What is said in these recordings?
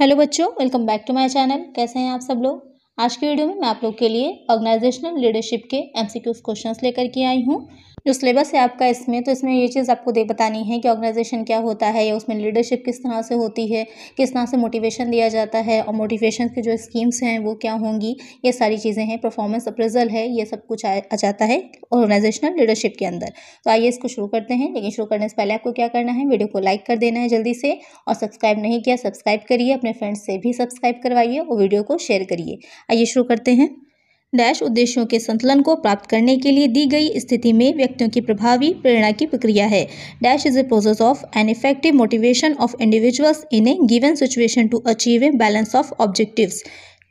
Hello बच्चों welcome back to my channel कैसे हैं आप सब लोग आज की वीडियो में मैं आप लोग के लिए ऑर्गेनाइजेशनल लीडरशिप के एमसीक्यूज क्वेश्चंस लेकर के आई हूँ जो सिलेबस है आपका इसमें तो इसमें ये चीज़ आपको दे बतानी है कि ऑर्गेनाइजेशन क्या होता है या उसमें लीडरशिप किस तरह से होती है किस तरह से मोटिवेशन दिया जाता है और मोटिवेशन की जो स्कीम्स हैं वो क्या होंगी ये सारी चीज़ें हैं परफॉर्मेंस अप्रेजल है ये सब कुछ आ, जाता है ऑर्गेनाइजेशनल लीडरशिप के अंदर तो आइए इसको शुरू करते हैं लेकिन शुरू करने से पहले आपको क्या करना है वीडियो को लाइक कर देना है जल्दी से और सब्सक्राइब नहीं किया सब्सक्राइब करिए अपने फ्रेंड्स से भी सब्सक्राइब करवाइए और वीडियो को शेयर करिए आइए शुरू करते हैं डैश उद्देश्यों के संतुलन को प्राप्त करने के लिए दी गई स्थिति में व्यक्तियों की प्रभावी प्रेरणा की प्रक्रिया है dash is a process of an effective motivation of individuals in a given situation to achieve a balance of objectives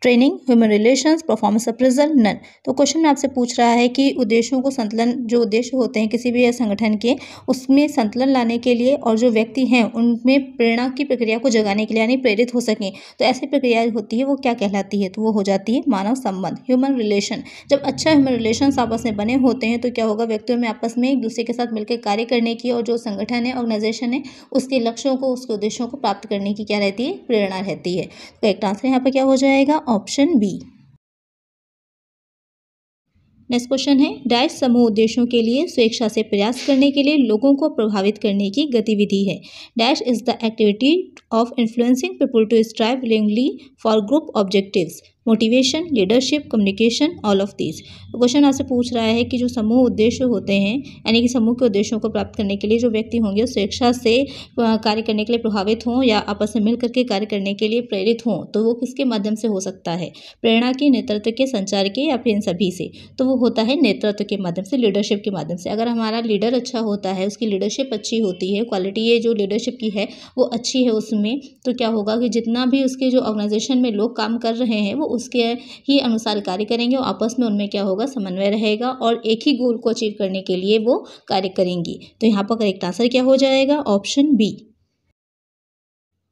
training human relations performance appraisal none तो क्वेश्चन में आपसे पूछ रहा है कि उद्देश्यों को संतुलन जो उद्देश्य होते हैं किसी भी संगठन के उसमें संतुलन लाने के लिए और जो व्यक्ति हैं उनमें प्रेरणा की प्रक्रिया को जगाने के लिए यानी प्रेरित हो सकें तो ऐसी प्रक्रिया होती है वो क्या कहलाती है तो वो हो जाती है मानव संबंध ह्यूमन रिलेशन जब अच्छा ह्यूमन रिलेशन आपस में बने होते हैं तो क्या होगा व्यक्तियों में आपस में एक दूसरे के साथ मिलकर कार्य करने की और जो संगठन है ऑर्गेनाइजेशन है उसके लक्ष्यों को उसके उद्देश्यों को प्राप्त करने की क्या रहती है प्रेरणा रहती है तो एक आंसर यहाँ पर क्या हो जाएगा ऑप्शन बी नेक्स्ट क्वेश्चन है डैश समूह उद्देश्यों के लिए स्वेच्छा से प्रयास करने के लिए लोगों को प्रभावित करने की गतिविधि है dash is the activity of influencing people to strive willingly for group objectives motivation leadership communication all of these तो क्वेश्चन आपसे पूछ रहा है कि जो समूह उद्देश्य होते हैं यानी कि समूह के उद्देश्यों को प्राप्त करने के लिए जो व्यक्ति होंगे स्वेच्छा से कार्य करने के लिए प्रभावित हों या आपस में मिल करके कार्य करने के लिए प्रेरित हों तो वो किसके माध्यम से हो सकता है प्रेरणा के नेतृत्व के संचार के या फिर इन सभी से तो वो होता है नेतृत्व के माध्यम से लीडरशिप के माध्यम से अगर हमारा लीडर अच्छा होता है उसकी लीडरशिप अच्छी होती है क्वालिटी ये जो लीडरशिप की है वो अच्छी है उसमें तो क्या होगा कि जितना भी उसके जो ऑर्गेनाइजेशन में लोग काम कर रहे हैं वो उसके ही अनुसार कार्य करेंगे और आपस में उनमें क्या होगा समन्वय रहेगा और एक ही गोल को अचीव करने के लिए वो कार्य करेंगी तो यहाँ पर करेक्ट आंसर क्या हो जाएगा ऑप्शन बी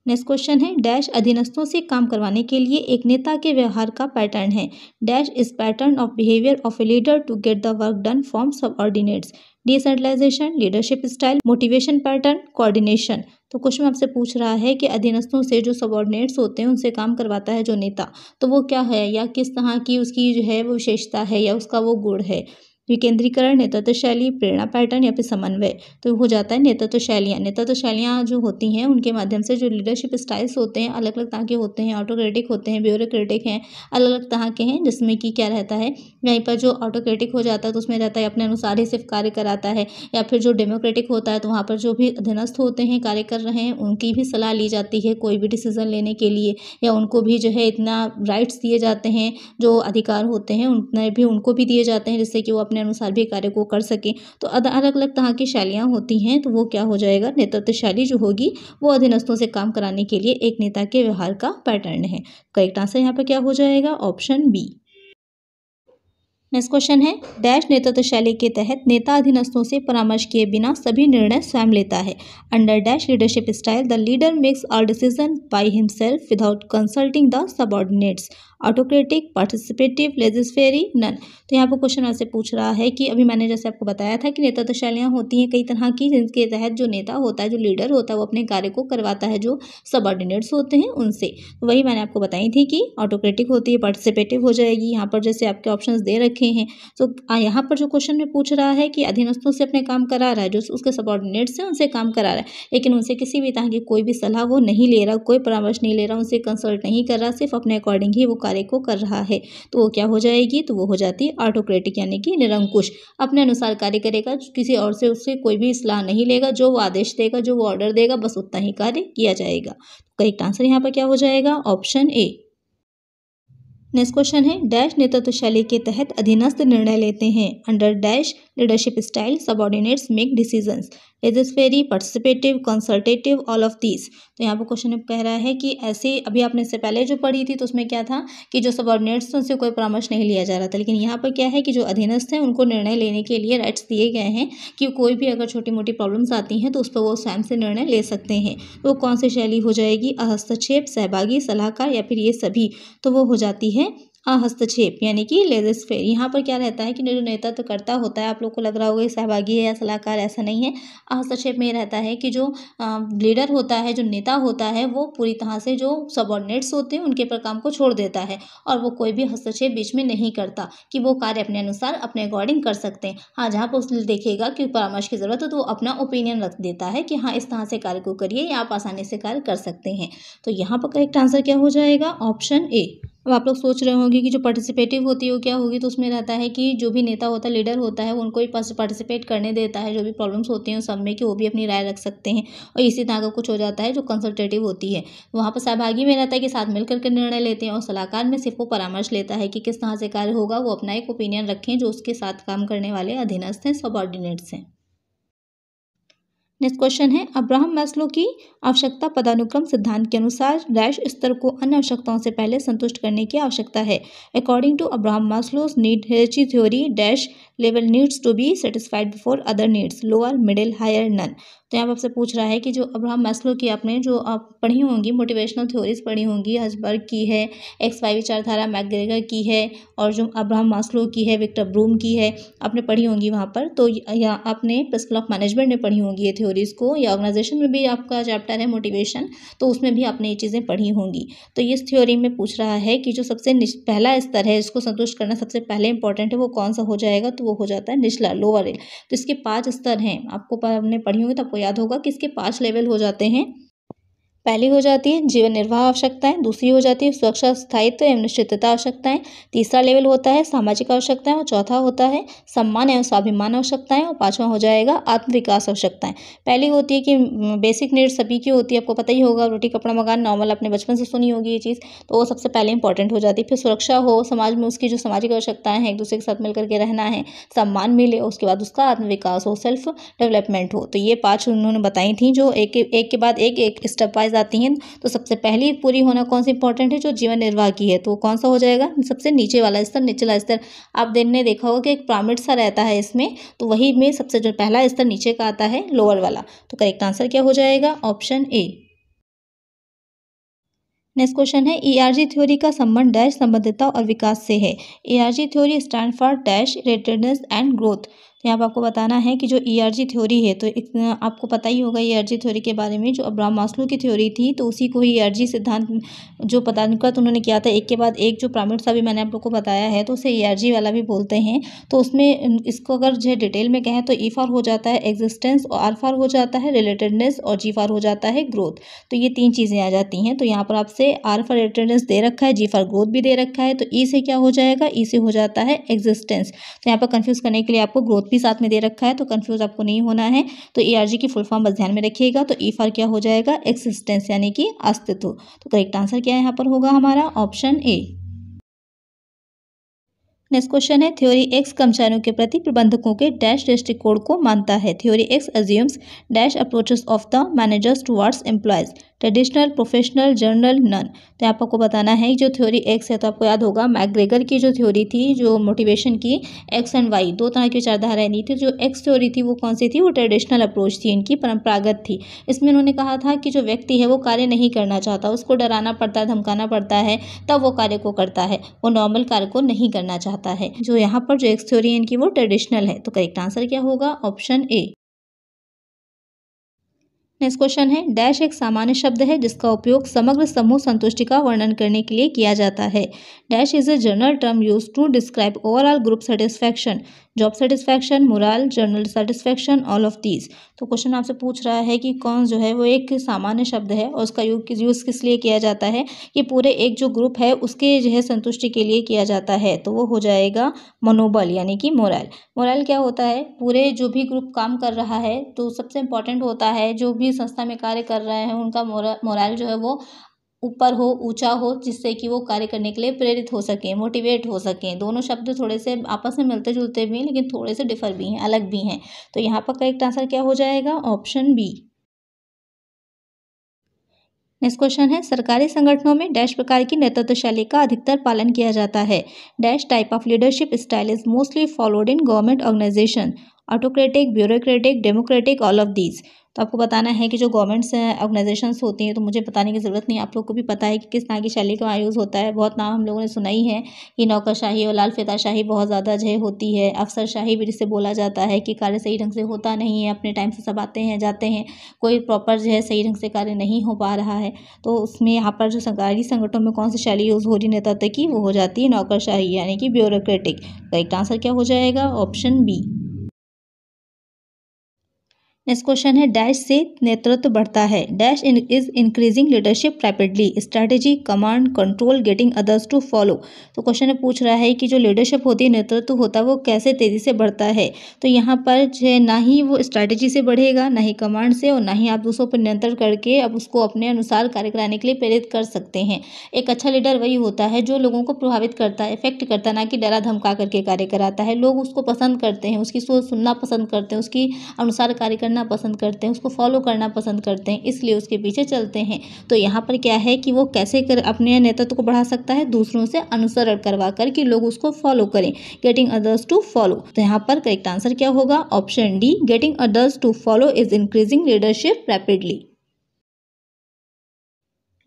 नेक्स्ट क्वेश्चन है डैश अधीनस्थों से काम करवाने के लिए एक नेता के व्यवहार का पैटर्न है dash is pattern of behaviour of a leader to get the work done from ordinates decentralisation leadership style motivation pattern coordination तो क्वेश्चन आपसे पूछ रहा है कि अधीनस्थों से जो सबॉर्डिनेट्स होते हैं उनसे काम करवाता है जो नेता तो वो क्या है या किस तरह की उसकी जो है वो विशेषता है या उसका वो गुण है विकेंद्रीकरण नेतृत्व शैली प्रेरणा पैटर्न या फिर समन्वय तो हो जाता है नेतृत्व शैलियाँ नेतृत्व शैलियाँ जो होती हैं उनके माध्यम से जो लीडरशिप स्टाइल्स होते हैं अलग अलग तरह के होते हैं ऑटोक्रेटिक होते हैं ब्यूरोक्रेटिक हैं अलग अलग तरह के हैं जिसमें कि क्या रहता है यहीं पर जो ऑटोक्रेटिक हो जाता है तो उसमें रहता है अपने अनुसार ही सिर्फ कार्य कराता है या फिर जो डेमोक्रेटिक होता है तो वहाँ पर जो भी अधीनस्थ होते हैं कार्य कर रहे हैं उनकी भी सलाह ली जाती है कोई भी डिसीज़न लेने के लिए या उनको भी जो है इतना राइट्स दिए जाते हैं जो अधिकार होते हैं उतने भी उनको भी दिए जाते हैं जिससे कि वो अपने अपने अनुसार भी कार्य को कर सकें तो अलग अलग तरह की शैलियाँ होती हैं तो वो क्या हो जाएगा नेतृत्व शैली जो होगी वो अधीनस्थों से काम कराने के लिए एक नेता के व्यवहार का पैटर्न है करेक्ट आंसर यहाँ पर क्या हो जाएगा ऑप्शन बी नेक्स्ट क्वेश्चन है डैश नेतृत्व शैली के तहत नेता अधीनस्थों से परामर्श किए बिना सभी निर्णय स्वयं लेता है under dash leadership style the leader makes all decision by himself without consulting the subordinates autocratic participative laissez faire none तो यहाँ पर क्वेश्चन आपसे पूछ रहा है कि अभी मैंने जैसे आपको बताया था कि नेतृत्व शैलियाँ होती हैं कई तरह की जिनके तहत जो नेता होता है जो लीडर होता है वो अपने कार्य को करवाता है जो ऑर्डिनेट्स होते हैं उनसे तो वही मैंने आपको बताई थी कि ऑटोक्रेटिक होती है पार्टिसिपेटिव हो जाएगी यहाँ पर जैसे आपके ऑप्शन दे रखे रखे हैं तो यहाँ पर जो क्वेश्चन में पूछ रहा है कि अधीनस्थों से अपने काम करा रहा है जो उसके सबॉर्डिनेट्स हैं उनसे काम करा रहा है लेकिन उनसे किसी भी तरह की कोई भी सलाह वो नहीं ले रहा कोई परामर्श नहीं ले रहा उनसे कंसल्ट नहीं कर रहा सिर्फ अपने अकॉर्डिंग ही वो कार्य को कर रहा है तो वो क्या हो जाएगी तो वो हो जाती है ऑटोक्रेटिक यानी कि निरंकुश अपने अनुसार कार्य करेगा किसी और से उससे कोई भी सलाह नहीं लेगा जो वो आदेश देगा जो वो ऑर्डर देगा बस उतना ही कार्य किया जाएगा करेक्ट तो आंसर यहाँ पर क्या हो जाएगा ऑप्शन ए नेक्स्ट क्वेश्चन है डैश शैली के तहत अधीनस्थ निर्णय लेते हैं under dash leadership style subordinates make decisions is is very participative consultative all of these तो यहाँ पर क्वेश्चन कह रहा है कि ऐसे अभी आपने इससे पहले जो पढ़ी थी तो उसमें क्या था कि जो सबॉर्डिनेट्स थे उनसे कोई परामर्श नहीं लिया जा रहा था लेकिन यहाँ पर क्या है कि जो अधीनस्थ हैं उनको निर्णय लेने के लिए राइट्स दिए गए हैं कि कोई भी अगर छोटी मोटी प्रॉब्लम्स आती हैं तो उस पर वो स्वयं से निर्णय ले सकते हैं तो कौन सी शैली हो जाएगी हस्तक्षेप सहभागी सलाहकार या फिर ये सभी तो वो हो जाती है हाँ, हस्तक्षेप यानी कि लेजस्फेयर यहाँ पर क्या रहता है कि जो नेता तो करता होता है आप लोग को लग रहा होगा सहभागी है या सलाहकार ऐसा नहीं है हाँ, हस्तक्षेप में रहता है कि जो लीडर होता है जो नेता होता है वो पूरी तरह से जो सबॉर्डिनेट्स होते हैं उनके पर काम को छोड़ देता है और वो कोई भी हस्तक्षेप बीच में नहीं करता कि वो कार्य अपने अनुसार अपने अकॉर्डिंग कर सकते हैं हाँ जहाँ पर उस देखेगा कि परामर्श की ज़रूरत हो तो वो अपना ओपिनियन रख देता है कि हाँ इस तरह से कार्य को करिए या आप आसानी से कार्य कर सकते हैं तो यहाँ पर करेक्ट आंसर क्या हो जाएगा ऑप्शन ए अब आप लोग सोच रहे होंगे कि जो पार्टिसिपेटिव होती है वो क्या होगी तो उसमें रहता है कि जो भी नेता होता है लीडर होता है उनको ही पार्टिसिपेट करने देता है जो भी प्रॉब्लम्स होती हैं सब में कि वो भी अपनी राय रख सकते हैं और इसी तरह का कुछ हो जाता है जो कंसल्टेटिव होती है वहाँ पर सहभागी में रहता है कि साथ मिलकर के निर्णय लेते हैं और सलाहकार में सिर्फ वो परामर्श लेता है कि किस तरह से कार्य होगा वो अपना एक ओपिनियन रखें जो उसके साथ काम करने वाले अधीनस्थ हैं सब हैं नेक्स्ट क्वेश्चन है अब्राहम मैस्लो की आवश्यकता पदानुक्रम सिद्धांत के अनुसार डैश स्तर को अन्य आवश्यकताओं से पहले संतुष्ट करने की आवश्यकता है according to Abraham Maslow's need hierarchy theory dash level needs to be satisfied before other needs lower middle higher none तो यहाँ आपसे पूछ रहा है कि जो अब्राहम मैस्लो की आपने जो आप पढ़ी होंगी मोटिवेशनल थ्योरीज पढ़ी होंगी हजबर्ग की है एक्स वाई विचारधारा मैगरेगर की है और जो अब्राहम मास्लो की है विक्टर ब्रूम की है आपने पढ़ी होंगी वहाँ पर तो या आपने प्रिंसिपल ऑफ मैनेजमेंट में पढ़ी होंगी ये थ्योरीज को या ऑर्गेनाइजेशन में भी आपका चैप्टर है मोटिवेशन तो उसमें भी आपने ये चीज़ें पढ़ी होंगी तो इस थ्योरी में पूछ रहा है कि जो सबसे पहला स्तर है इसको संतुष्ट करना सबसे पहले इंपॉर्टेंट है वो कौन सा हो जाएगा तो वो हो जाता है निचला लोअर तो इसके पाँच स्तर हैं आपको आपने पढ़ी होंगी तो आपको याद होगा किसके पाँच लेवल हो जाते हैं पहली हो जाती है जीवन निर्वाह आवश्यकताएं दूसरी हो जाती है सुरक्षा स्थायित्व एवं निश्चितता आवश्यकताएं तीसरा लेवल होता है सामाजिक आवश्यकताएं और चौथा होता है सम्मान एवं स्वाभिमान आवश्यकताएं और पाँचवा हो जाएगा आत्मविकास आवश्यकताएं पहली होती है कि बेसिक नीड सभी की होती है आपको पता ही होगा रोटी कपड़ा मकान नॉर्मल अपने बचपन से सुनी होगी ये चीज़ तो वो सबसे पहले इंपॉर्टेंट हो जाती है फिर सुरक्षा हो समाज में उसकी जो सामाजिक आवश्यकताएं हैं एक दूसरे के साथ मिलकर के रहना है सम्मान मिले उसके बाद उसका आत्मविकास हो सेल्फ डेवलपमेंट हो तो ये पाँच उन्होंने बताई थी जो एक एक के बाद एक एक स्टेप वाइज जाती हैं तो सबसे पहली पूरी होना कौन सी इंपॉर्टेंट है जो जीवन निर्वाह की है तो कौन सा हो जाएगा सबसे नीचे वाला स्तर निचला स्तर आप ने देखा होगा कि एक पिरामिड सा रहता है इसमें तो वही में सबसे जो पहला स्तर नीचे का आता है लोअर वाला तो करेक्ट आंसर क्या हो जाएगा ऑप्शन ए नेक्स्ट क्वेश्चन है ईआरजी e थ्योरी का संबंध डैश संबद्धता और विकास से है ERG theory stand for dash relatedness and growth तो यहाँ पर आपको बताना है कि जो जी e थ्योरी है तो आपको पता ही होगा जी e थ्योरी के बारे में जो अब्राम मास्लो की थ्योरी थी तो उसी को ही जी e सिद्धांत जो पदानुक्रत उन्होंने किया था एक के बाद एक जो प्रामिट सा भी मैंने आप लोग को बताया है तो उसे जी वाला भी बोलते हैं तो उसमें इसको अगर जो डिटेल में कहें तो ई फार हो जाता है एग्जिस्टेंस और आर फार हो जाता है रिलेटेडनेस और जी फार हो जाता है ग्रोथ तो ये तीन चीज़ें आ जाती हैं तो यहाँ पर आपसे आर फॉर रिलेटेडनेस दे रखा है जी फॉर ग्रोथ भी दे रखा है तो ई से क्या हो जाएगा ई से हो जाता है एग्जिस्टेंस तो यहाँ पर कन्फ्यूज़ करने के लिए आपको ग्रोथ वर्क भी साथ में दे रखा है तो कन्फ्यूज़ आपको नहीं होना है तो ए आर जी की फुल फॉर्म बस ध्यान में रखिएगा तो ई e फॉर क्या हो जाएगा एक्सिस्टेंस यानी कि अस्तित्व तो करेक्ट आंसर क्या यहाँ पर होगा हमारा ऑप्शन ए नेक्स्ट क्वेश्चन है थ्योरी एक्स कर्मचारियों के प्रति प्रबंधकों के डैश दृष्टिकोण को मानता है theory X assumes dash approaches of the managers towards employees traditional professional general none तो आपको बताना है जो थ्योरी एक्स है तो आपको याद होगा मैग्रेगर की जो थ्योरी थी जो मोटिवेशन की एक्स एंड वाई दो तरह की विचारधाराएं नहीं थी जो एक्स थ्योरी थी वो कौन सी थी वो ट्रेडिशनल अप्रोच थी इनकी परंपरागत थी इसमें उन्होंने कहा था कि जो व्यक्ति है वो कार्य नहीं करना चाहता उसको डराना पड़ता है धमकाना पड़ता है तब वो कार्य को करता है वो नॉर्मल कार्य को नहीं करना चाहता है जो यहाँ पर जो एक्स थ्योरी है इनकी वो ट्रेडिशनल है तो करेक्ट आंसर क्या होगा ऑप्शन ए नेक्स्ट क्वेश्चन है डैश एक सामान्य शब्द है जिसका उपयोग समग्र समूह संतुष्टि का वर्णन करने के लिए किया जाता है dash is a general term use to describe overall group satisfaction job satisfaction morale general satisfaction all of these तो क्वेश्चन आपसे पूछ रहा है कि कौन जो है वो एक सामान्य शब्द है और उसका यूज़ किस लिए किया जाता है ये पूरे एक जो ग्रुप है उसके जो है संतुष्टि के लिए किया जाता है तो वो हो जाएगा मनोबल यानी कि मोरल मोरल क्या होता है पूरे जो भी ग्रुप काम कर रहा है तो सबसे इंपॉर्टेंट होता है जो भी संस्था में कार्य कर रहे हैं उनका मोरल जो है वो ऊपर हो ऊंचा हो जिससे कि वो कार्य करने के लिए प्रेरित हो सकें मोटिवेट हो सकें दोनों शब्द थोड़े से आपस में मिलते जुलते भी हैं लेकिन थोड़े से डिफ़र भी हैं अलग भी हैं तो यहाँ पर करेक्ट आंसर क्या हो जाएगा ऑप्शन बी नेक्स्ट क्वेश्चन है सरकारी संगठनों में डैश प्रकार की नेतृत्व शैली का अधिकतर पालन किया जाता है dash type of leadership style is mostly followed in government organization autocratic bureaucratic democratic all of these तो आपको बताना है कि जो गवर्नमेंट्स हैं ऑर्गेनाइजेशंस होती हैं तो मुझे बताने की ज़रूरत नहीं आप लोग को भी पता है कि किस नाम की शैली का यूज़ होता है बहुत नाम हम लोगों ने सुना ही है कि नौकरशाही और लाल शाही बहुत ज़्यादा जय होती है अफसरशाही भी जिसे बोला जाता है कि कार्य सही ढंग से होता नहीं है अपने टाइम से सब आते हैं जाते हैं कोई प्रॉपर जो है सही ढंग से कार्य नहीं हो पा रहा है तो उसमें यहाँ पर जो सरकारी संगठनों में कौन सी शैली यूज़ हो रही तक की वो हो जाती है नौकरशाही यानी कि ब्यूरोक्रेटिक करेक्ट आंसर क्या हो जाएगा ऑप्शन बी नेक्स्ट क्वेश्चन है डैश से नेतृत्व बढ़ता है dash is increasing leadership rapidly strategy command control getting others to follow तो क्वेश्चन पूछ रहा है कि जो लीडरशिप होती है नेतृत्व होता है वो कैसे तेज़ी से बढ़ता है तो यहाँ पर जो ना ही वो स्ट्रैटेजी से बढ़ेगा ना ही कमांड से और ना ही आप दूसरों पर नियंत्रण करके अब उसको अपने अनुसार कार्य कराने के लिए प्रेरित कर सकते हैं एक अच्छा लीडर वही होता है जो लोगों को प्रभावित करता है इफेक्ट करता है ना कि डरा धमका करके कार्य कराता है लोग उसको पसंद करते हैं उसकी सोच सुनना पसंद करते हैं उसकी अनुसार कार्य करना करना पसंद करते हैं उसको फॉलो करना पसंद करते हैं इसलिए उसके पीछे चलते हैं तो यहाँ पर क्या है कि वो कैसे कर अपने नेतृत्व को बढ़ा सकता है दूसरों से अनुसरण करवा कर कि लोग उसको फॉलो करें गेटिंग अदर्स टू फॉलो तो यहाँ पर करेक्ट आंसर क्या होगा option D getting others to follow is increasing leadership rapidly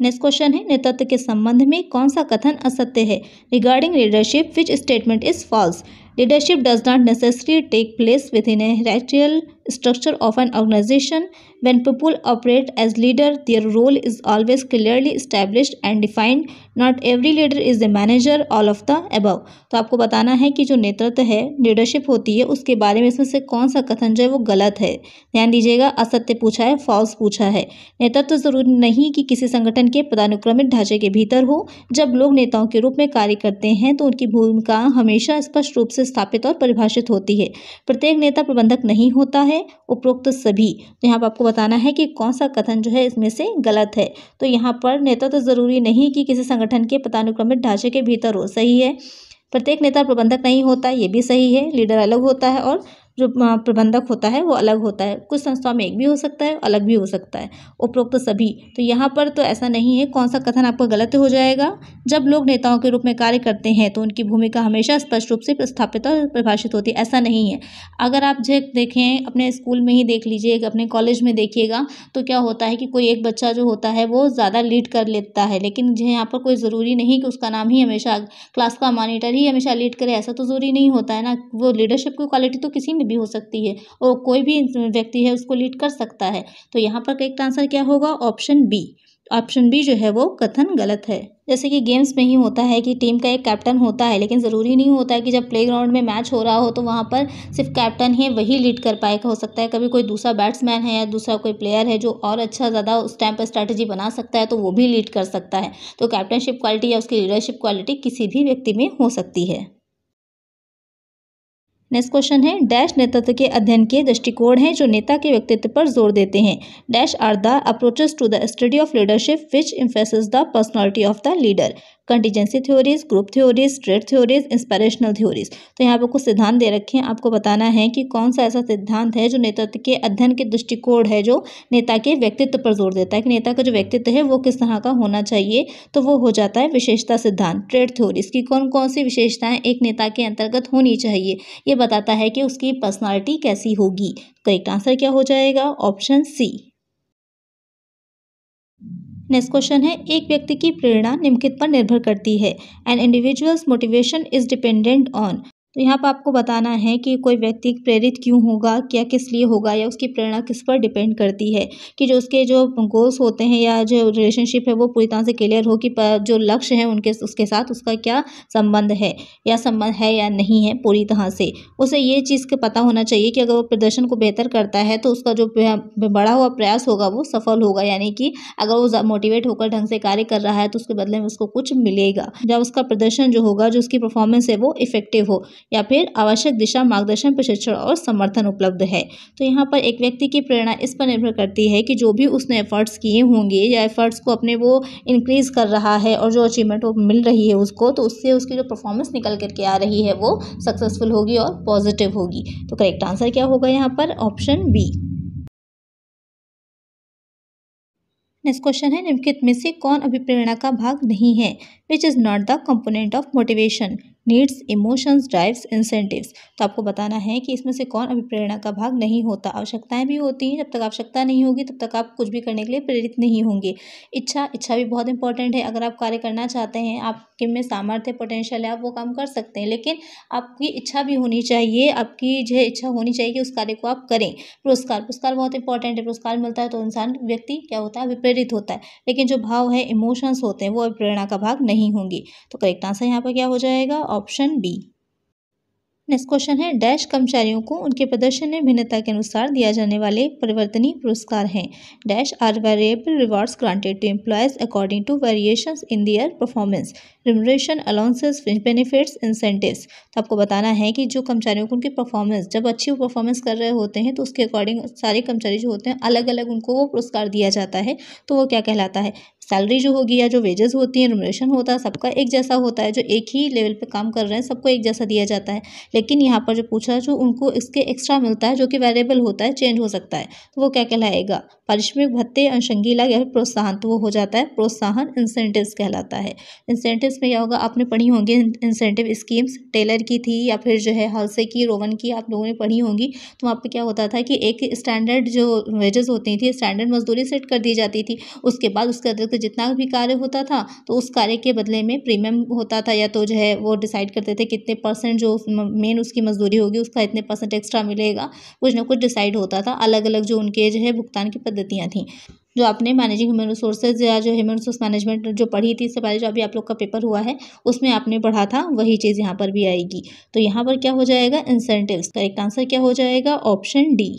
next question है नेतृत्व के संबंध में कौन सा कथन असत्य है regarding leadership which statement is false leadership does not necessary take place within a hierarchical structure of an organization. When people operate as leader, their role is always clearly established and defined. Not every leader is a manager. All of the above. तो आपको बताना है कि जो नेतृत्व है leadership होती है उसके बारे में इसमें से कौन सा कथन जो है वो गलत है ध्यान दीजिएगा असत्य पूछा है फॉल्स पूछा है नेतृत्व जरूरी नहीं कि किसी संगठन के पदानुक्रमित ढांचे के भीतर हो जब लोग नेताओं के रूप में कार्य करते हैं तो उनकी भूमिका हमेशा स्पष्ट रूप से स्थापित और परिभाषित होती है प्रत्येक नेता प्रबंधक नहीं होता है है उपरोक्त तो सभी तो यहाँ पर आपको बताना है कि कौन सा कथन जो है इसमें से गलत है तो यहाँ पर नेता तो ज़रूरी नहीं कि किसी संगठन के पतानुक्रमित ढांचे के भीतर हो सही है प्रत्येक नेता प्रबंधक नहीं होता ये भी सही है लीडर अलग होता है और जो प्रबंधक होता है वो अलग होता है कुछ संस्थाओं में एक भी हो सकता है अलग भी हो सकता है उपरोक्त सभी तो यहाँ पर तो ऐसा नहीं है कौन सा कथन आपका गलत हो जाएगा जब लोग नेताओं के रूप में कार्य करते हैं तो उनकी भूमिका हमेशा स्पष्ट रूप से प्रस्थापित और परिभाषित होती है ऐसा नहीं है अगर आप जो देखें अपने स्कूल में ही देख लीजिए अपने कॉलेज में देखिएगा तो क्या होता है कि कोई एक बच्चा जो होता है वो ज़्यादा लीड कर लेता है लेकिन जो यहाँ पर कोई ज़रूरी नहीं कि उसका नाम ही हमेशा क्लास का मॉनिटर ही हमेशा लीड करे ऐसा तो ज़रूरी नहीं होता है ना वो लीडरशिप की क्वालिटी तो किसी में भी हो सकती है और कोई भी व्यक्ति है उसको लीड कर सकता है तो यहाँ पर करेक्ट आंसर क्या होगा ऑप्शन बी ऑप्शन बी जो है वो कथन गलत है जैसे कि गेम्स में ही होता है कि टीम का एक कैप्टन होता है लेकिन ज़रूरी नहीं होता है कि जब प्लेग्राउंड में मैच हो रहा हो तो वहाँ पर सिर्फ कैप्टन ही वही लीड कर पाए हो सकता है कभी कोई दूसरा बैट्समैन है या दूसरा कोई प्लेयर है जो और अच्छा ज़्यादा उस टाइम पर स्ट्रैटेजी बना सकता है तो वो भी लीड कर सकता है तो कैप्टनशिप क्वालिटी या उसकी लीडरशिप क्वालिटी किसी भी व्यक्ति में हो सकती है नेक्स्ट क्वेश्चन है डैश नेतृत्व के अध्ययन के दृष्टिकोण हैं जो नेता के व्यक्तित्व पर जोर देते हैं dash are the approaches to the study of leadership which emphasis the personality of the leader contingency theories group theories trait theories inspirational theories तो यहाँ पर कुछ सिद्धांत दे रखे हैं आपको बताना है कि कौन सा ऐसा सिद्धांत है जो नेतृत्व के अध्ययन के दृष्टिकोण है जो नेता के व्यक्तित्व पर जोर देता है कि नेता का जो व्यक्तित्व है वो किस तरह का होना चाहिए तो वो हो जाता है विशेषता सिद्धांत ट्रेड थ्योरीज की कौन कौन सी विशेषताएँ एक नेता के अंतर्गत होनी चाहिए ये बताता है कि उसकी पर्सनैलिटी कैसी होगी तो करेक्ट आंसर क्या हो जाएगा ऑप्शन सी नेक्स्ट क्वेश्चन है एक व्यक्ति की प्रेरणा निम्नलिखित पर निर्भर करती है an individual's motivation is dependent on तो यहाँ पर आपको बताना है कि कोई व्यक्ति प्रेरित क्यों होगा क्या किस लिए होगा या उसकी प्रेरणा किस पर डिपेंड करती है कि जो उसके जो गोल्स होते हैं या जो रिलेशनशिप है वो पूरी तरह से क्लियर हो कि जो लक्ष्य है उनके उसके साथ उसका क्या संबंध है या संबंध है या नहीं है पूरी तरह से उसे ये चीज़ का पता होना चाहिए कि अगर वो प्रदर्शन को बेहतर करता है तो उसका जो बड़ा हुआ प्रयास होगा वो सफल होगा यानी कि अगर वो मोटिवेट होकर ढंग से कार्य कर रहा है तो उसके बदले में उसको कुछ मिलेगा या उसका प्रदर्शन जो होगा जो उसकी परफॉर्मेंस है वो इफेक्टिव हो या फिर आवश्यक दिशा मार्गदर्शन प्रशिक्षण और समर्थन उपलब्ध है तो यहाँ पर एक व्यक्ति की प्रेरणा इस पर निर्भर करती है कि जो भी उसने एफर्ट्स किए होंगे या एफर्ट्स को अपने वो इंक्रीज़ कर रहा है और जो अचीवमेंट वो मिल रही है उसको तो उससे उसकी जो परफॉर्मेंस निकल करके आ रही है वो सक्सेसफुल होगी और पॉजिटिव होगी तो करेक्ट आंसर क्या होगा यहाँ पर ऑप्शन बी नेक्स्ट क्वेश्चन है निम्नलिखित में से कौन अभिप्रेरणा का भाग नहीं है which is not the component of motivation needs emotions drives incentives तो आपको बताना है कि इसमें से कौन अभिप्रेरणा का भाग नहीं होता आवश्यकताएं भी होती हैं जब तक आवश्यकता नहीं होगी तब तक आप कुछ भी करने के लिए प्रेरित नहीं होंगे इच्छा इच्छा भी बहुत इंपॉर्टेंट है अगर आप कार्य करना चाहते हैं आपके में सामर्थ्य पोटेंशियल है आप वो काम कर सकते हैं लेकिन आपकी इच्छा भी होनी चाहिए आपकी जो इच्छा होनी चाहिए कि उस कार्य को आप करें पुरस्कार पुरस्कार बहुत इंपॉर्टेंट है पुरस्कार मिलता है तो इंसान व्यक्ति क्या होता है अभिप्रेरित होता है लेकिन जो भाव है इमोशंस होते हैं वो अभिप्रेरणा का भाग नहीं होंगी तो करेक्ट आंसर यहाँ पर क्या हो जाएगा ऑप्शन बी नेक्स्ट क्वेश्चन है डैश कर्मचारियों को उनके प्रदर्शन में भिन्नता के अनुसार दिया जाने वाले परिवर्तनीय पुरस्कार हैं dash are variable rewards granted to employees according to variation in their performance remuneration allowances benefits incentives तो आपको बताना है कि जो कर्मचारियों को उनकी परफॉर्मेंस जब अच्छी परफॉर्मेंस कर रहे होते हैं तो उसके अकॉर्डिंग सारे कर्मचारी जो होते हैं अलग अलग उनको वो पुरस्कार दिया जाता है तो वो क्या कहलाता है सैलरी जो होगी या जो वेजेस होती हैं रिमोशन होता है सबका एक जैसा होता है जो एक ही लेवल पे काम कर रहे हैं सबको एक जैसा दिया जाता है लेकिन यहाँ पर जो पूछा जो उनको इसके एक्स्ट्रा मिलता है जो कि वेरिएबल होता है चेंज हो सकता है तो वो क्या कहलाएगा पारिश्रमिक भत्ते अनुषंगीला या प्रोत्साहन तो वो हो जाता है प्रोत्साहन इंसेंटिव्स कहलाता है इंसेंटिव्स में क्या होगा आपने पढ़ी होंगी इंसेंटिव स्कीम्स टेलर की थी या फिर जो है हालसे की रोवन की आप लोगों ने पढ़ी होंगी तो वहाँ पर क्या होता था कि एक स्टैंडर्ड जो वेजेस होती थी स्टैंडर्ड मजदूरी सेट कर दी जाती थी उसके बाद उसके अतिरिक्त जितना भी कार्य होता था तो उस कार्य के बदले में प्रीमियम होता था या तो जो है वो डिसाइड करते थे कितने परसेंट जो मेन उसकी मजदूरी होगी उसका इतने परसेंट एक्स्ट्रा मिलेगा कुछ ना कुछ डिसाइड होता था अलग अलग जो उनके जो है भुगतान की पद्धतियाँ थी जो आपने मैनेजिंग ह्यूमन रिसोर्सेज या जो ह्यूमन रिसोर्स मैनेजमेंट जो पढ़ी थी इससे पहले जो अभी आप लोग का पेपर हुआ है उसमें आपने पढ़ा था वही चीज़ यहाँ पर भी आएगी तो यहाँ पर क्या हो जाएगा इंसेंटिव्स एक आंसर क्या हो जाएगा ऑप्शन डी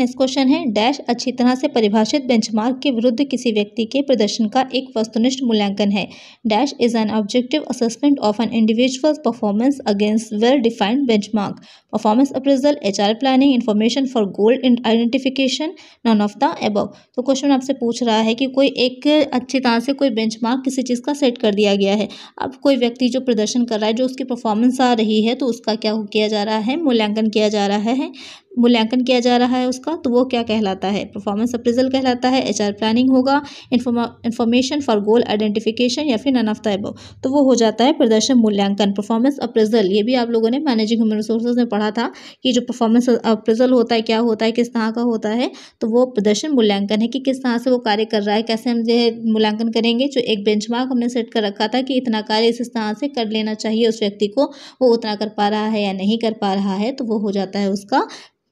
नेक्स्ट क्वेश्चन है डैश अच्छी तरह से परिभाषित बेंचमार्क के विरुद्ध किसी व्यक्ति के प्रदर्शन का एक वस्तुनिष्ठ मूल्यांकन है dash is an objective assessment of an individual performance against well defined benchmark performance appraisal H R planning information for in identification none of the above तो क्वेश्चन आपसे पूछ रहा है कि कोई एक अच्छी तरह से कोई बेंच किसी चीज़ का सेट कर दिया गया है अब कोई व्यक्ति जो प्रदर्शन कर रहा है जो उसकी परफॉर्मेंस आ रही है तो उसका क्या किया जा रहा है मूल्यांकन किया जा रहा है मूल्यांकन किया जा रहा है उसका तो वो क्या कहलाता है परफॉर्मेंस अप्रेजल कहलाता है एच प्लानिंग होगा इन्फॉर्मेशन फॉर गोल आइडेंटिफिकेशन या फिर नन ऑफ द तो वो हो जाता है प्रदर्शन मूल्यांकन परफॉर्मेंस अप्रेजल ये भी आप लोगों ने मैनेजिंग ह्यूमन रिसोर्सेज में पढ़ा था कि जो परफॉर्मेंस अप्रेजल होता है क्या होता है किस तरह का होता है तो वो प्रदर्शन मूल्यांकन है कि किस तरह से वो कार्य कर रहा है कैसे हम जो है मूल्यांकन करेंगे जो एक बेंच हमने सेट कर रखा था कि इतना कार्य इस तरह से कर लेना चाहिए उस व्यक्ति को वो उतना कर पा रहा है या नहीं कर पा रहा है तो वो हो जाता है उसका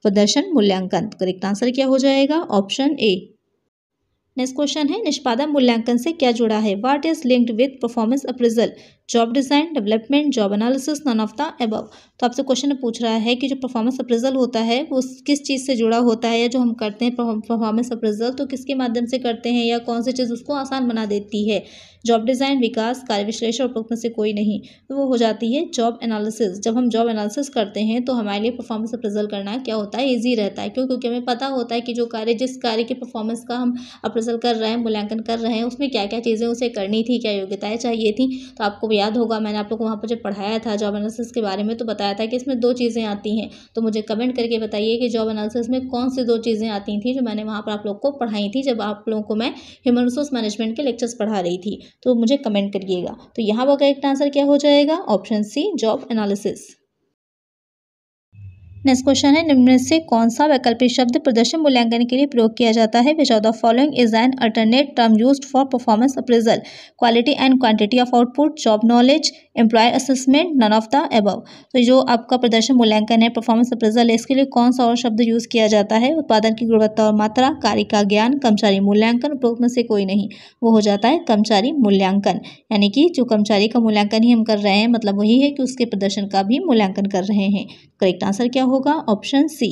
प्रदर्शन मूल्यांकन करेक्ट तो आंसर क्या हो जाएगा ऑप्शन ए नेक्स्ट क्वेश्चन है निष्पादन मूल्यांकन से क्या जुड़ा है what is linked with performance appraisal job design development job analysis none of the above तो आपसे क्वेश्चन पूछ रहा है कि जो परफॉर्मेंस अप्रेजल होता है वो किस चीज़ से जुड़ा होता है या जो हम करते हैं परफॉर्मेंस अप्रेजल तो किसके माध्यम से करते हैं या कौन सी चीज़ उसको आसान बना देती है जॉब डिज़ाइन विकास कार्य विश्लेषण और में से कोई नहीं तो वो हो जाती है जॉब एनालिसिस जब हम जॉब एनालिसिस करते हैं तो हमारे लिए परफॉर्मेंस अप्रेजल करना क्या होता है ईजी रहता है क्यों क्योंकि हमें पता होता है कि जो कार्य जिस कार्य के परफॉर्मेंस का हम अप्रेजल कर रहे हैं मूल्यांकन कर रहे हैं उसमें क्या क्या चीज़ें उसे करनी थी क्या योग्यताएँ चाहिए थी तो आपको याद होगा मैंने आप लोग को वहाँ पर जब पढ़ाया था जॉब एनालिसिस के बारे में तो बताया था कि इसमें दो चीज़ें आती हैं तो मुझे कमेंट करके बताइए कि जॉब एनालिसिस में कौन सी दो चीज़ें आती थी जो मैंने वहाँ पर आप लोग को पढ़ाई थी जब आप लोगों को मैं ह्यूमन रिसोर्स मैनेजमेंट के लेक्चर्स पढ़ा रही थी तो मुझे कमेंट करिएगा तो यहाँ पर करेक्ट आंसर क्या हो जाएगा option C job analysis next question है निम्न से कौन सा वैकल्पिक शब्द प्रदर्शन मूल्यांकन के लिए प्रयोग किया जाता है which of the following is an alternate term use for performance appraisal quality and quantity of output job knowledge employee assessment none of the above तो जो आपका प्रदर्शन मूल्यांकन है परफॉर्मेंस अप्रेजल है इसके लिए कौन सा और शब्द यूज़ किया जाता है उत्पादन की गुणवत्ता और मात्रा कार्य का ज्ञान कर्मचारी मूल्यांकन उपरोक्त में से कोई नहीं वो हो जाता है कर्मचारी मूल्यांकन यानी कि जो कर्मचारी का मूल्यांकन ही हम कर रहे हैं मतलब वही है कि उसके प्रदर्शन का भी मूल्यांकन कर रहे हैं करेक्ट आंसर क्या हो होगा ऑप्शन सी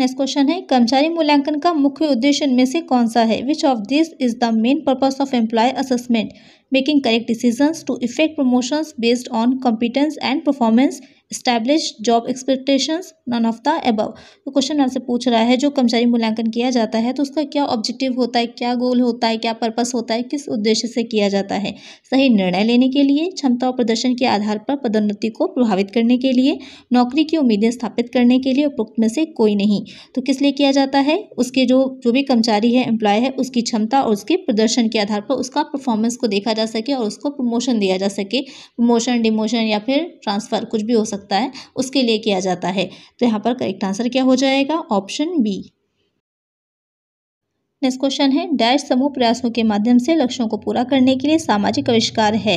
नेक्स्ट क्वेश्चन है कर्मचारी मूल्यांकन का मुख्य उद्देश्य में से कौन सा है which of this is the main purpose of employee assessment making correct decisions to effect promotions based on competence and performance establish job expectations none of the above तो क्वेश्चन आपसे पूछ रहा है जो कर्मचारी मूल्यांकन किया जाता है तो उसका क्या ऑब्जेक्टिव होता है क्या गोल होता है क्या पर्पस होता है किस उद्देश्य से किया जाता है सही निर्णय लेने के लिए क्षमता और प्रदर्शन के आधार पर पदोन्नति को प्रभावित करने के लिए नौकरी की उम्मीदें स्थापित करने के लिए उपयुक्त में से कोई नहीं तो किस लिए किया जाता है उसके जो जो भी कर्मचारी है एम्प्लॉय है उसकी क्षमता और उसके प्रदर्शन के आधार पर उसका परफॉर्मेंस को देखा जा सके और उसको प्रमोशन दिया जा सके प्रमोशन डिमोशन या फिर ट्रांसफ़र कुछ भी हो सकता सकता है उसके लिए किया जाता है तो यहाँ पर करेक्ट आंसर क्या हो जाएगा ऑप्शन बी नेक्स्ट क्वेश्चन है डैश समूह प्रयासों के माध्यम से लक्ष्यों को पूरा करने के लिए सामाजिक आविष्कार है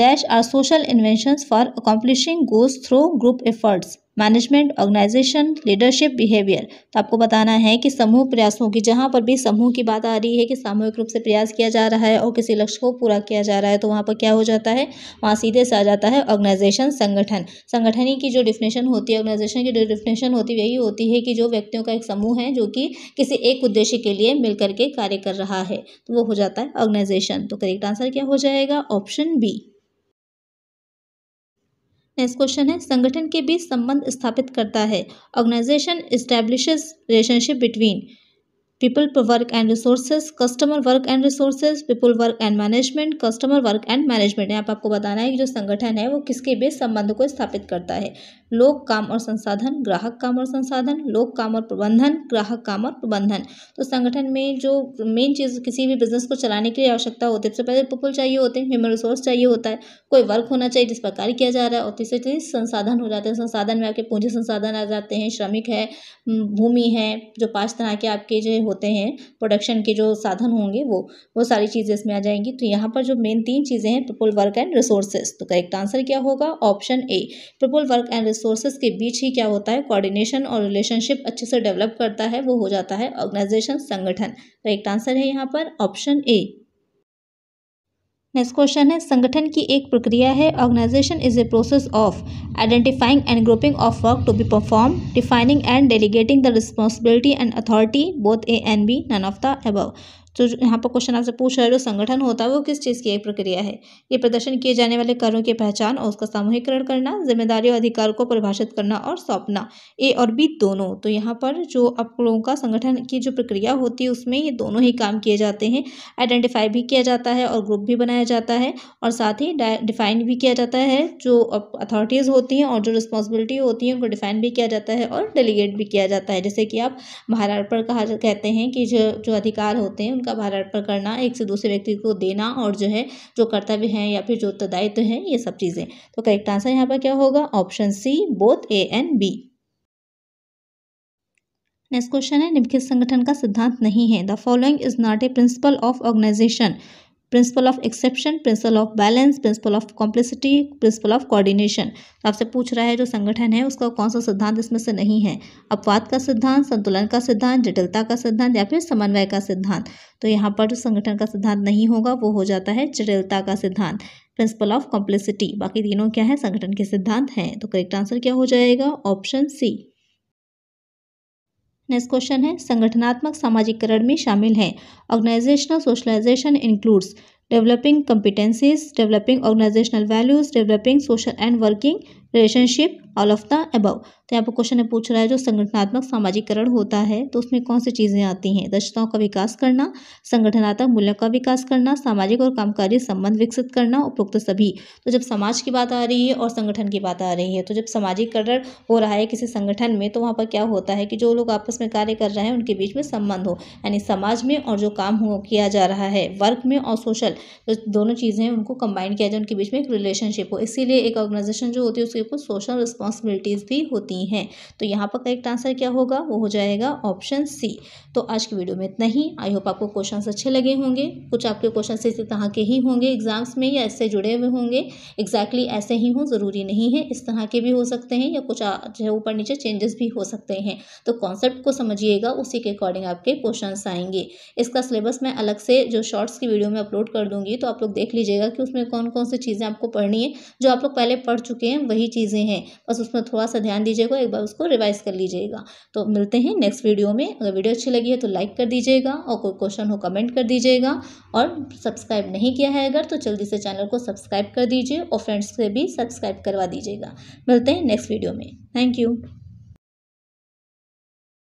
dash are social invention for accomplishing goals through group efforts management organization leadership behaviour तो आपको बताना है कि समूह प्रयासों की जहाँ पर भी समूह की बात आ रही है कि सामूहिक रूप से प्रयास किया जा रहा है और किसी लक्ष्य को पूरा किया जा रहा है तो वहाँ पर क्या हो जाता है वहाँ सीधे से आ जाता है ऑर्गेनाइजेशन संगठन संगठन की जो डिफिनेशन होती है ऑर्गेनाइजेशन की जो डिफिनेशन होती है यही होती है कि जो व्यक्तियों का एक समूह है जो कि किसी एक उद्देश्य के लिए मिलकर के कार्य कर रहा है तो वो हो जाता है ऑर्गेनाइजेशन तो करेक्ट आंसर क्या हो जाएगा ऑप्शन बी नेक्स्ट क्वेश्चन है संगठन के बीच संबंध स्थापित करता है organization establishes relationship between people work and resources customer work and resources people work and management customer work and management यहाँ पर आपको बताना है कि जो संगठन है वो किसके बीच संबंध को स्थापित करता है लोक काम और संसाधन ग्राहक काम और संसाधन लोक काम और प्रबंधन ग्राहक काम और प्रबंधन तो संगठन में जो मेन चीज़ किसी भी बिजनेस को चलाने के लिए आवश्यकता होती है सबसे पहले पीपल चाहिए होते हैं ह्यूमन रिसोर्स चाहिए होता है कोई वर्क होना चाहिए जिस पर कार्य किया जा रहा है और तीसरी चीज़ संसाधन हो जाते हैं संसाधन में आपके पूंजी संसाधन आ जाते हैं श्रमिक है भूमि है जो पाँच तरह के आपके जो होते हैं प्रोडक्शन के जो साधन होंगे वो वो सारी चीज़ें इसमें आ जाएंगी तो यहाँ पर जो मेन तीन चीज़ें हैं पीपल वर्क एंड रिसोर्सेज तो करेक्ट आंसर क्या होगा option A people work and resources के बीच ही क्या होता है कोऑर्डिनेशन और रिलेशनशिप अच्छे से डेवलप करता है वो हो जाता है ऑर्गेनाइजेशन संगठन राइट तो आंसर है यहाँ पर ऑप्शन ए नेक्स्ट क्वेश्चन है संगठन की एक प्रक्रिया है organization is a process of identifying and grouping of work to be perform defining and delegating the responsibility and authority both A and B none of the above तो जो यहाँ पर क्वेश्चन आपसे पूछ रहा है जो संगठन होता है वो किस चीज़ की एक प्रक्रिया है ये प्रदर्शन किए जाने वाले कार्यों की पहचान और उसका सामूहिकरण करना जिम्मेदारी और अधिकार को परिभाषित करना और सौंपना ए और बी दोनों तो यहाँ पर जो आप लोगों का संगठन की जो प्रक्रिया होती है उसमें ये दोनों ही काम किए जाते हैं आइडेंटिफाई भी किया जाता है और ग्रुप भी बनाया जाता है और साथ ही डिफाइन भी किया जाता है जो अथॉरिटीज़ होती हैं और जो रिस्पॉन्सिबिलिटी होती है उनको डिफाइन भी किया जाता है और डेलीगेट भी किया जाता है जैसे कि आप भारत पर कहा कहते हैं कि जो जो अधिकार होते हैं का भार अर्पण करना एक से दूसरे व्यक्ति को देना और जो है जो कर्तव्य है या फिर जो दायित्व है ये सब चीज़ें तो करेक्ट आंसर यहाँ पर क्या होगा option C both A and B next question है निम्नलिखित संगठन का सिद्धांत नहीं है the following is not a principle of organization principle of exception principle of balance principle of complicity principle of coordination तो आपसे पूछ रहा है जो संगठन है उसका कौन सा सिद्धांत इसमें से नहीं है अपवाद का सिद्धांत संतुलन का सिद्धांत जटिलता का सिद्धांत या फिर समन्वय का सिद्धांत तो यहाँ पर जो संगठन का सिद्धांत नहीं होगा वो हो जाता है जटिलता का सिद्धांत प्रिंसिपल ऑफ कॉम्प्लिसिटी बाकी तीनों क्या है संगठन के सिद्धांत हैं तो करेक्ट आंसर क्या हो जाएगा ऑप्शन सी नेक्स्ट क्वेश्चन है संगठनात्मक सामाजिकरण में शामिल है organizational socialization includes developing competencies developing organizational values developing social and working relationship all of the above तो यहाँ पर क्वेश्चन पूछ रहा है जो संगठनात्मक सामाजिकरण होता है तो उसमें कौन सी चीज़ें आती हैं दक्षताओं का विकास करना संगठनात्मक मूल्यों का विकास करना सामाजिक और कामकारी संबंध विकसित करना उपयुक्त सभी तो जब समाज की बात आ रही है और संगठन की बात आ रही है तो जब सामाजिकरण हो रहा है किसी संगठन में तो वहाँ पर क्या होता है कि जो लोग आपस में कार्य कर रहे हैं उनके बीच में संबंध हो यानी समाज में और जो काम हो किया जा रहा है वर्क में और सोशल जो तो दोनों चीज़ें हैं उनको कंबाइन किया जाए उनके बीच में एक रिलेशनशिप हो इसीलिए एक ऑर्गेनाइजेशन जो होती है उसके ऊपर सोशल रिस्पॉन्स रिस्पॉन्सिबिलिटीज़ भी होती हैं तो यहाँ पर करेक्ट आंसर क्या होगा वो हो जाएगा ऑप्शन सी तो आज की वीडियो में इतना ही आई होप आपको क्वेश्चन अच्छे लगे होंगे कुछ आपके क्वेश्चन इसी तरह के ही होंगे एग्जाम्स में या इससे जुड़े हुए होंगे एग्जैक्टली exactly ऐसे ही हों ज़रूरी नहीं है इस तरह के भी हो सकते हैं या कुछ जो ऊपर नीचे चेंजेस भी हो सकते हैं तो कॉन्सेप्ट को समझिएगा उसी के अकॉर्डिंग आपके क्वेश्चन आएंगे इसका सिलेबस मैं अलग से जो शॉर्ट्स की वीडियो में अपलोड कर दूंगी तो आप लोग देख लीजिएगा कि उसमें कौन कौन सी चीज़ें आपको पढ़नी है जो आप लोग पहले पढ़ चुके हैं वही चीज़ें हैं बस बस उसमें थोड़ा सा ध्यान दीजिएगा एक बार उसको रिवाइज कर लीजिएगा तो मिलते हैं नेक्स्ट वीडियो में अगर वीडियो अच्छी लगी है तो लाइक कर दीजिएगा और कोई क्वेश्चन हो कमेंट कर दीजिएगा और सब्सक्राइब नहीं किया है अगर तो जल्दी से चैनल को सब्सक्राइब कर दीजिए और फ्रेंड्स से भी सब्सक्राइब करवा दीजिएगा मिलते हैं नेक्स्ट वीडियो में थैंक यू